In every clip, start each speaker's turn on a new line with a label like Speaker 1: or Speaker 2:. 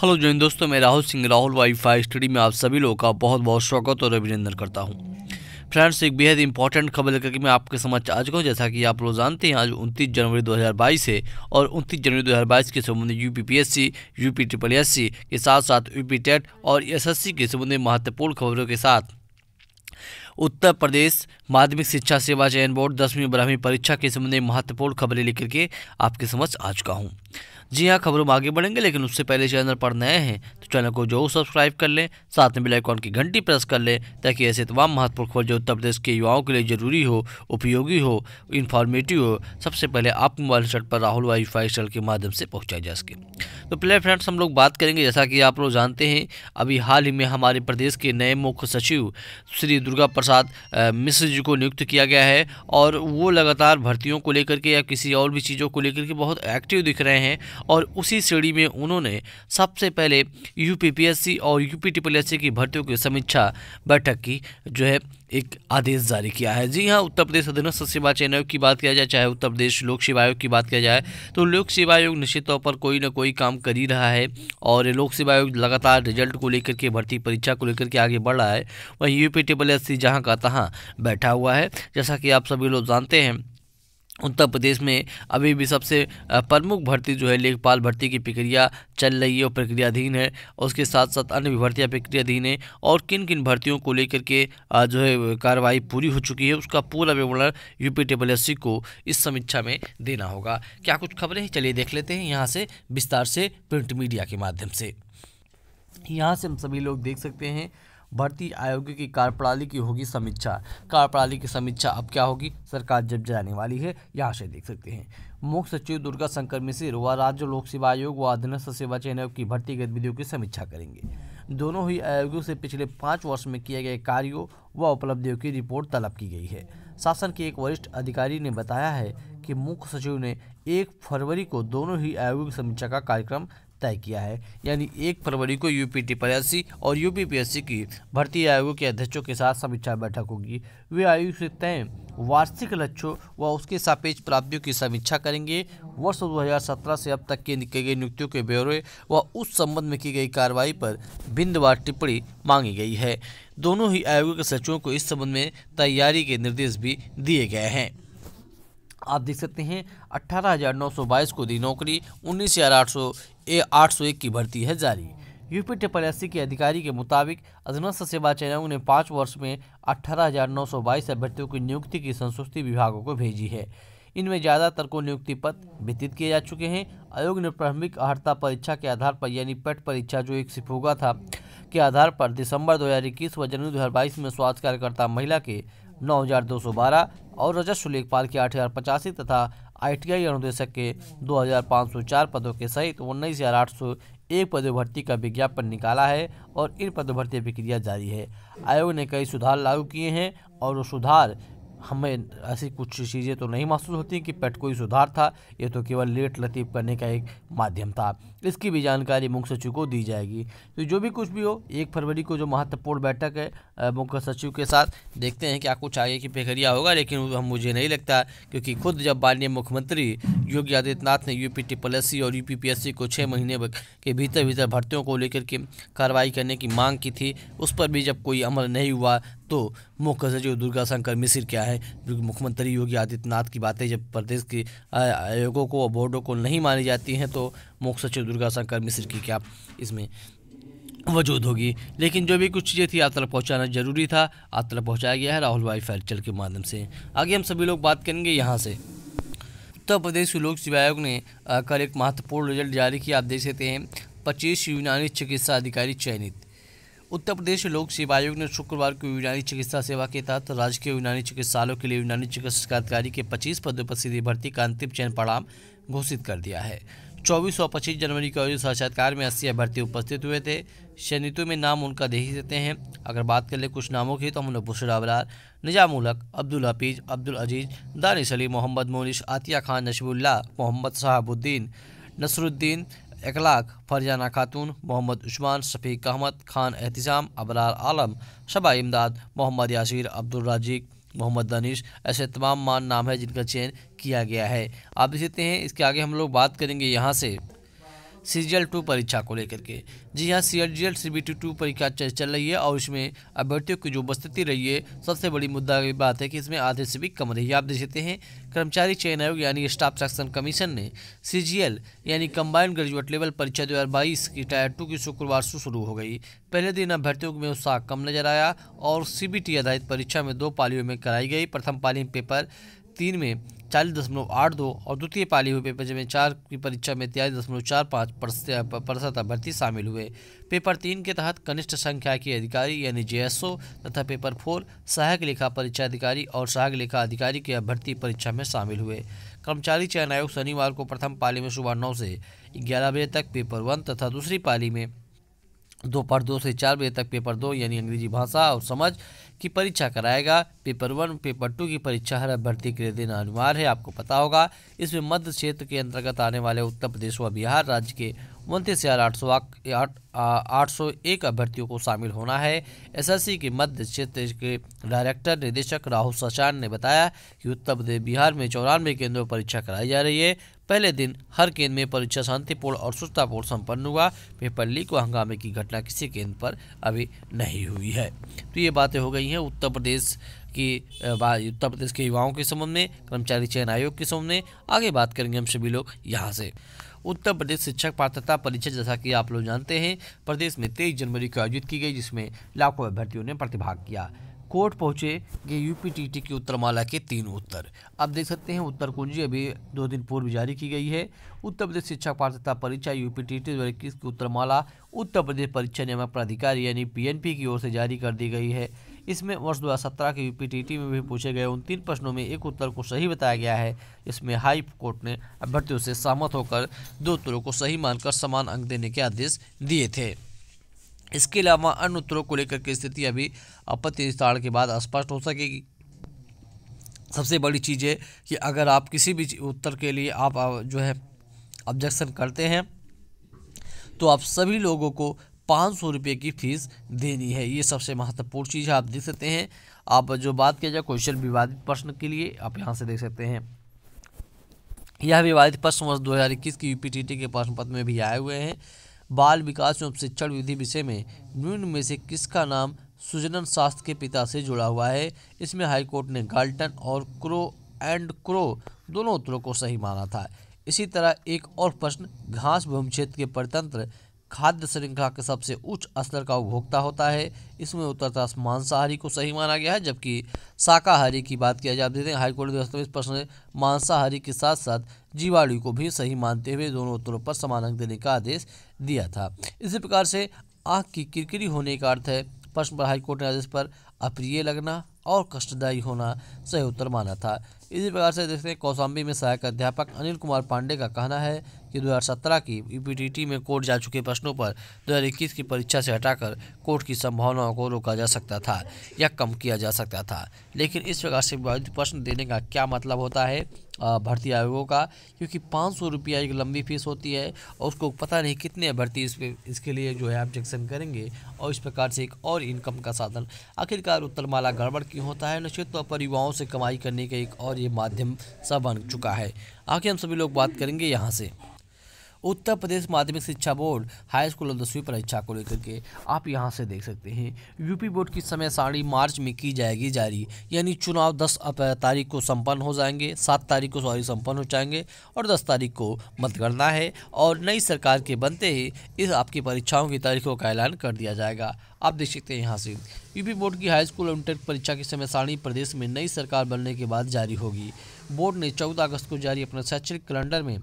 Speaker 1: hello जैन दोस्तों मैं राहुल सिंह राहुल वाईफाई स्टडी में आप सभी लोगों का बहुत बहुत स्वागत और अभिनंदन करता हूं फ्रेंड्स एक बेहद इंपॉर्टेंट खबर लेकर के मैं आपके समझ आ चुका हूँ जैसा कि आप लोग जानते हैं आज 29 जनवरी 2022 है और 29 जनवरी 2022 के संबंध में U P P S C U P triple S C के साथ साथ यू पी टेट और एस एस सी के संबंध में महत्वपूर्ण खबरों के साथ उत्तर प्रदेश माध्यमिक शिक्षा सेवा चयन बोर्ड दसवीं बारहवीं परीक्षा के संबंध में महत्वपूर्ण खबरें लेकर के आपके समझ आ चुका हूँ जी हाँ खबरों में आगे बढ़ेंगे लेकिन उससे पहले चैनल पर नए हैं तो चैनल को जरूर सब्सक्राइब कर लें साथ में बेलाइकॉन की घंटी प्रेस कर लें ताकि ऐसे तमाम महत्वपूर्ण खबर जो उत्तर प्रदेश के युवाओं के लिए ज़रूरी हो उपयोगी हो इन्फॉर्मेटिव हो सबसे पहले आप मोबाइल सेट पर राहुल वाईफाई स्टल के माध्यम से पहुँचाया जा सके तो प्ले फ्रेंड्स हम लोग बात करेंगे जैसा कि आप लोग जानते हैं अभी हाल ही में हमारे प्रदेश के नए मुख्य सचिव श्री दुर्गा प्रसाद मिश्र जी को नियुक्त किया गया है और वो लगातार भर्तियों को लेकर के या किसी और भी चीज़ों को लेकर के बहुत एक्टिव दिख रहे हैं और उसी श्रेणी में उन्होंने सबसे पहले यू और यूपी पी एस की भर्तियों की समीक्षा बैठक की जो है एक आदेश जारी किया है जी हाँ उत्तर प्रदेश अधीनस्थ सेवा चयन आयोग की बात किया जाए चाहे उत्तर प्रदेश लोक सेवा आयोग की बात किया जाए तो लोक सेवा आयोग निश्चित तौर पर कोई ना कोई काम कर ही रहा है और लोक सेवा आयोग लगातार रिजल्ट को लेकर के भर्ती परीक्षा को लेकर के आगे बढ़ रहा है वहीं पी ट्रिपल एस सी जहाँ का तहाँ बैठा हुआ है जैसा कि आप सभी लोग जानते हैं उत्तर प्रदेश में अभी भी सबसे प्रमुख भर्ती जो है लेखपाल भर्ती की प्रक्रिया चल रही है और प्रक्रियाधीन है और उसके साथ साथ अन्य भी भर्तियाँ प्रक्रियाधीन है और किन किन भर्तियों को लेकर के जो है कार्रवाई पूरी हो चुकी है उसका पूरा विवरण यूपी टेबल एस को इस समीक्षा में देना होगा क्या कुछ खबरें हैं चलिए देख लेते हैं यहाँ से विस्तार से प्रिंट मीडिया के माध्यम से यहाँ से हम सभी लोग देख सकते हैं भर्ती आयोग की कार्यप्रणाली की होगी समीक्षा कार्यप्रणाली की समीक्षा अब क्या होगी सरकार जब जाने वाली है यहाँ से देख सकते हैं मुख्य सचिव दुर्गा शंकर मिश्र व राज्य लोक सेवा आयोग व अधीनस्थ सेवा चयन आयोग की भर्ती गतिविधियों की समीक्षा करेंगे दोनों ही आयोगों से पिछले पाँच वर्ष में किए गए कार्यों व उपलब्धियों की रिपोर्ट तलब की गई है शासन के एक वरिष्ठ अधिकारी ने बताया है कि मुख्य सचिव ने एक फरवरी को दोनों ही की समीक्षा का कार्यक्रम तय किया है यानी एक फरवरी को यू पी और यू की भर्ती आयोग के अध्यक्षों के साथ समीक्षा बैठक होगी वे आयोग से तय वार्षिक लक्ष्यों व उसके सापेक्ष प्राप्तियों की समीक्षा करेंगे वर्ष 2017 से अब तक की की गई नियुक्तियों के ब्यौरे व उस संबंध में की गई कार्रवाई पर बिंदवार टिप्पणी मांगी गई है दोनों ही आयोग के सचिवों को इस संबंध में तैयारी के निर्देश भी दिए गए हैं आप देख सकते हैं अट्ठारह हज़ार नौ सौ बाईस को दी नौकरी उन्नीस हज़ार आठ सौ आठ सौ एक की भर्ती है जारी यूपी ट्रिपल एस के अधिकारी के मुताबिक अधीनस्थ सेवा चयनों ने पाँच वर्ष में अट्ठारह हज़ार नौ सौ बाईस अभ्यर्थियों की नियुक्ति की संस्तुति विभागों को भेजी है इनमें ज़्यादातर को नियुक्ति पत्र वितरित किए जा चुके हैं आयोग ने प्रारंभिक अर्हता परीक्षा के आधार पर यानी पेट परीक्षा जो एक सिपुगा था के आधार पर दिसंबर 2021 व जनवरी 2022 में स्वास्थ्य कार्यकर्ता महिला के नौ और राजस्व लेखपाल के आठ तथा आईटीआई अनुदेशक के 2504 पदों के सहित उन्नीस हज़ार आठ सौ एक पदों भर्ती का विज्ञापन निकाला है और इन पदों भर्ती प्रक्रिया जारी है आयोग ने कई सुधार लागू किए हैं और वो सुधार हमें ऐसी कुछ चीज़ें तो नहीं महसूस होती कि पेट कोई सुधार था ये तो केवल लेट लतीफ करने का एक माध्यम था इसकी भी जानकारी मुख्य सचिव को दी जाएगी तो जो भी कुछ भी हो एक फरवरी को जो महत्वपूर्ण बैठक है मुख्य सचिव के साथ देखते हैं क्या कुछ आगे की प्रक्रिया होगा लेकिन हम मुझे नहीं लगता क्योंकि खुद जब माननीय मुख्यमंत्री योगी आदित्यनाथ ने यूपी पी और यूपीपीएससी को छः महीने के भीतर भीतर भर्तियों को लेकर के कार्रवाई करने की मांग की थी उस पर भी जब कोई अमल नहीं हुआ तो मुख्य सचिव दुर्गा शंकर मिश्र क्या है मुख्यमंत्री योगी आदित्यनाथ की बातें जब प्रदेश के आयोगों को और बोर्डों को नहीं मानी जाती हैं तो मुख्य सचिव दुर्गा शंकर मिश्र की क्या इसमें वजूद होगी लेकिन जो भी कुछ चीज़ें थी आप तक पहुँचाना जरूरी था आज तक पहुँचाया गया है राहुल भाई फैक्चर के माध्यम से आगे हम सभी लोग बात करेंगे यहाँ से उत्तर प्रदेश लोक सेवा आयोग ने कल एक महत्वपूर्ण रिजल्ट जारी किया आप देख सकते हैं पच्चीस यूनानी चिकित्सा अधिकारी चयनित उत्तर प्रदेश लोक सेवा आयोग ने शुक्रवार को यूनानी चिकित्सा सेवा के तहत राजकीय यूनानी चिकित्सालयों के लिए यूनानी अधिकारी के 25 पदों पर सीधी भर्ती का अंतिम चयन परिणाम घोषित कर दिया है 24 और 25 जनवरी को आयोजित साक्षात्कार में अस्सी अभ्यर्थी उपस्थित हुए थे चयनितों में नाम उनका दे ही देते हैं अगर बात कर ले कुछ नामों की तो हम लोग बुशरा अबरार निजाम उलक अब्दुल हफीज अब्दुल अजीज दानिश अली मोहम्मद मोनिश आतिया खान नशबुल्ला मोहम्मद शहाबुद्दीन नसरुद्दीन अखलाक फरजाना खातून मोहम्मद उस्मान शफीक अहमद खान एहतजाम अबरार आलम शबा इमदाद मोहम्मद यासिर अब्दुलराजिक मोहम्मद दानिश ऐसे तमाम मान नाम है जिनका चयन किया गया है आप देख सकते हैं इसके आगे हम लोग बात करेंगे यहाँ से सी जी टू परीक्षा को लेकर के जी हाँ C L G L C B T two परीक्षा चल रही है और इसमें अभ्यर्थियों की जो उपस्थिति रही है सबसे बड़ी मुद्दा की बात है कि इसमें आधे से भी कम रही है आप देख सकते हैं कर्मचारी चयन आयोग यानी स्टाफ सेक्शन कमीशन ने सी जी एल यानी कंबाइंड ग्रेजुएट लेवल परीक्षा दो हज़ार बाईस की टायर टू की शुक्रवार से शुरू हो गई पहले दिन अभ्यर्थियों में उत्साह कम नजर आया और सी बी टी आधारित परीक्षा में दो पालियों में कराई गई प्रथम पाली में पेपर तीन में चालीस दशमलव आठ दो और द्वितीय पाली हुई पेपर जमें चार की परीक्षा में तिरालीस दशमलव चार पाँच प्रतिशत अभ्यर्थी शामिल हुए पेपर तीन के तहत कनिष्ठ संख्या के अधिकारी यानी जे तथा पेपर फोर सहायक लेखा परीक्षा अधिकारी और सहायक लेखा अधिकारी के अभ्यर्थी परीक्षा में शामिल हुए कर्मचारी चयन आयोग शनिवार को प्रथम पाली में सुबह नौ से ग्यारह बजे तक पेपर वन तथा दूसरी पाली में दोपहर दो से चार बजे तक पेपर दो यानी अंग्रेजी भाषा और समझ की परीक्षा कराएगा पेपर वन पेपर टू की परीक्षा हर अभ्यर्थी के लिए देना अनिवार्य है आपको पता होगा इसमें मध्य क्षेत्र के अंतर्गत आने वाले उत्तर प्रदेश व बिहार राज्य के उनतीस हज़ार आठ सौ आठ सौ एक अभ्यर्थियों को शामिल होना है एसएससी के मध्य क्षेत्र के डायरेक्टर निदेशक राहुल सचान ने बताया कि उत्तर प्रदेश बिहार में चौरानवे केंद्रों पर परीक्षा कराई जा रही है पहले दिन हर केंद्र में परीक्षा शांतिपूर्ण और स्वच्छतापूर्ण संपन्न हुआ पेपर लीक व हंगामे की घटना किसी केंद्र पर अभी नहीं हुई है तो ये बातें हो गई हैं उत्तर प्रदेश की उत्तर प्रदेश के युवाओं के संबंध में कर्मचारी चयन आयोग के संबंध में आगे बात करेंगे हम सभी लोग यहाँ से उत्तर प्रदेश शिक्षक पात्रता परीक्षा जैसा कि आप लोग जानते हैं प्रदेश में तेईस जनवरी को आयोजित की गई जिसमें लाखों अभ्यर्थियों ने प्रतिभाग किया कोर्ट पहुंचे ये यूपीटीटी की उत्तरमाला के तीन उत्तर अब देख सकते हैं उत्तर कुंजी अभी दो दिन पूर्व जारी की गई है उत्तर प्रदेश शिक्षा पात्रता परीक्षा यूपीटीटी पी टी इक्कीस की उत्तरमाला उत्तर प्रदेश परीक्षा नियामक प्राधिकारी यानी पीएनपी की ओर से जारी कर दी गई है इसमें वर्ष दो के यूपीटीटी में भी पूछे गए उन तीन प्रश्नों में एक उत्तर को सही बताया गया है इसमें हाई कोर्ट ने अभ्यर्थियों से सहमत होकर दो उत्तरों को सही मानकर समान अंक देने के आदेश दिए थे इसके अलावा अन्य उत्तरों को लेकर के स्थिति अभी आपत्ति निस्तारण के बाद स्पष्ट हो सकेगी सबसे बड़ी चीज़ है कि अगर आप किसी भी उत्तर के लिए आप जो है ऑब्जेक्शन करते हैं तो आप सभी लोगों को पाँच सौ रुपये की फ़ीस देनी है ये सबसे महत्वपूर्ण चीज़ है आप देख सकते हैं आप जो बात किया जाए क्वेश्चन विवादित प्रश्न के लिए आप यहाँ से देख सकते हैं यह विवादित प्रश्न वर्ष इक्कीस की टी के प्रश्न पत्र में भी आए हुए हैं बाल विकास एवं शिक्षण विधि विषय में निम्न में से किसका नाम सुजनन शास्त्र के पिता से जुड़ा हुआ है इसमें हाईकोर्ट ने गाल्टन और क्रो एंड क्रो दोनों उत्तरों को सही माना था इसी तरह एक और प्रश्न घास भूमि क्षेत्र के परतंत्र खाद्य श्रृंखला के सबसे उच्च स्तर का उपभोक्ता होता है इसमें उत्तरता मांसाहारी को सही माना गया है जबकि शाकाहारी की बात किया जाए आप हैं हाईकोर्ट दो इस प्रश्न मांसाहारी के साथ साथ जीवाणु को भी सही मानते हुए दोनों उत्तरों पर समान अंक देने का आदेश दिया था इसी प्रकार से आँख की किरकिरी होने का अर्थ है प्रश्न पर हाईकोर्ट ने आदेश पर अप्रिय लगना और कष्टदायी होना सही उत्तर माना था इसी प्रकार से देखते हैं कौशाम्बी में सहायक अध्यापक अनिल कुमार पांडे का कहना है कि 2017 की ईपीटीटी e में कोर्ट जा चुके प्रश्नों पर 2021 की परीक्षा से हटाकर कोर्ट की संभावनाओं को रोका जा सकता था या कम किया जा सकता था लेकिन इस प्रकार से विवादित प्रश्न देने का क्या मतलब होता है भर्ती आयोगों का क्योंकि पाँच सौ रुपया एक लंबी फीस होती है और उसको पता नहीं कितने भर्ती इस पर इसके लिए जो है ऑब्जेक्शन करेंगे और इस प्रकार से एक और इनकम का साधन आखिरकार उत्तरमाला गड़बड़ क्यों होता है निश्चित तौर पर युवाओं से कमाई करने का एक और ये माध्यम सा बन चुका है आखिर हम सभी लोग बात करेंगे यहाँ से उत्तर प्रदेश माध्यमिक शिक्षा बोर्ड हाई स्कूल और दसवीं परीक्षा को लेकर के आप यहाँ से देख सकते हैं यूपी बोर्ड की समय सारणी मार्च में की जाएगी जारी यानी चुनाव दस तारीख को सम्पन्न हो जाएंगे सात तारीख को सॉरी सम्पन्न हो जाएंगे और दस तारीख को मतगणना है और नई सरकार के बनते ही इस आपकी परीक्षाओं की तारीखों का ऐलान कर दिया जाएगा आप देख सकते हैं यहाँ से यूपी बोर्ड की हाई स्कूल और इंटर परीक्षा की समय सारणी प्रदेश में नई सरकार बनने के बाद जारी होगी बोर्ड ने 14 अगस्त को जारी अपने शैक्षणिक कैलेंडर में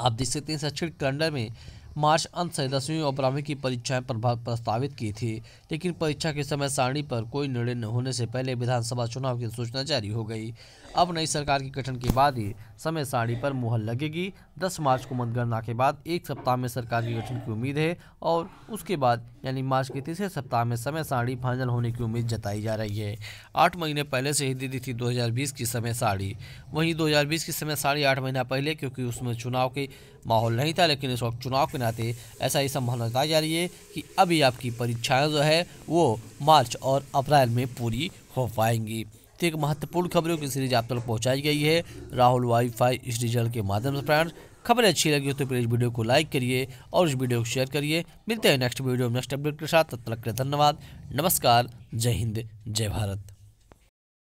Speaker 1: आप देख सकते हैं शैक्षणिक कैलेंडर में मार्च अंत से दसवीं और बारहवीं की परीक्षाएं प्रस्तावित की थी लेकिन परीक्षा के समय सारणी पर कोई निर्णय न होने से पहले विधानसभा चुनाव की सूचना जारी हो गई अब नई सरकार के गठन के बाद ही समय साड़ी पर मुहर लगेगी 10 मार्च को मतगणना के बाद एक सप्ताह में सरकार के गठन की उम्मीद है और उसके बाद यानी मार्च के तीसरे सप्ताह में समय साड़ी फाइनल होने की उम्मीद जताई जा रही है आठ महीने पहले से ही दी थी 2020 की समय साड़ी वहीं 2020 की समय साड़ी आठ महीना पहले क्योंकि उसमें चुनाव के माहौल नहीं था लेकिन इस वक्त चुनाव के नाते ऐसा ही संभावना जताई जा रही है कि अभी आपकी परीक्षाएँ जो है वो मार्च और अप्रैल में पूरी हो पाएंगी वक्त एक महत्वपूर्ण खबरों की सीरीज आप तक तो पहुंचाई गई है राहुल वाईफाई इस डिजिटल के माध्यम से फ्रेंड्स खबरें अच्छी लगी हो तो प्लीज़ वीडियो को लाइक करिए और इस वीडियो को शेयर करिए मिलते हैं नेक्स्ट वीडियो नेक्स्ट अपडेट के साथ तब तक धन्यवाद नमस्कार जय हिंद जय भारत